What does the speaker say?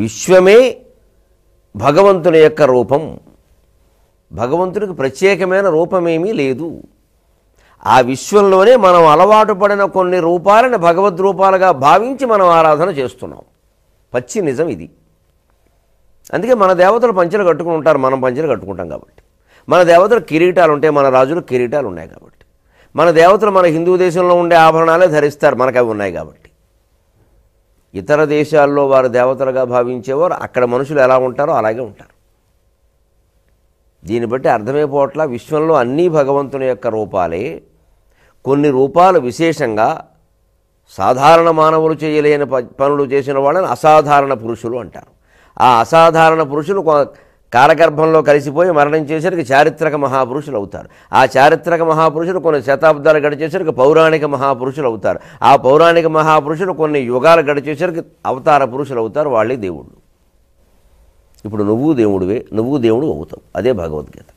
విశ్వమే భగవంతుని యొక్క రూపం భగవంతునికి ప్రత్యేకమైన రూపమేమీ లేదు ఆ విశ్వంలోనే మనం అలవాటు పడిన కొన్ని రూపాలను భగవద్ రూపాలుగా భావించి మనం ఆరాధన చేస్తున్నాం పచ్చి నిజం ఇది అందుకే మన దేవతలు పంచలు కట్టుకుని ఉంటారు మనం పంచలు కట్టుకుంటాం కాబట్టి మన దేవతలు కిరీటాలు ఉంటాయి మన రాజులు కిరీటాలు ఉన్నాయి కాబట్టి మన దేవతలు మన హిందూ దేశంలో ఉండే ఆభరణాలే ధరిస్తారు మనకు అవి ఉన్నాయి కాబట్టి ఇతర దేశాల్లో వారు దేవతలుగా భావించేవారు అక్కడ మనుషులు ఎలా ఉంటారో అలాగే ఉంటారు దీన్ని బట్టి అర్థమైపోవట్ల విశ్వంలో అన్నీ భగవంతుని యొక్క రూపాలే కొన్ని రూపాలు విశేషంగా సాధారణ మానవులు చేయలేని పనులు చేసిన వాళ్ళని అసాధారణ పురుషులు అంటారు ఆ అసాధారణ పురుషులు కాలగర్భంలో కలిసిపోయి మరణించేసరికి చారిత్రక మహాపురుషులు అవుతారు ఆ చారిత్రక మహాపురుషులు కొన్ని శతాబ్దాలు గడిచేసరికి పౌరాణిక మహాపురుషులు అవుతారు ఆ పౌరాణిక మహాపురుషులు కొన్ని యుగాలు గడిచేసరికి అవతార పురుషులు అవుతారు వాళ్ళే దేవుళ్ళు ఇప్పుడు నువ్వు దేవుడివే నువ్వు దేవుడు అవుతావు అదే భగవద్గీత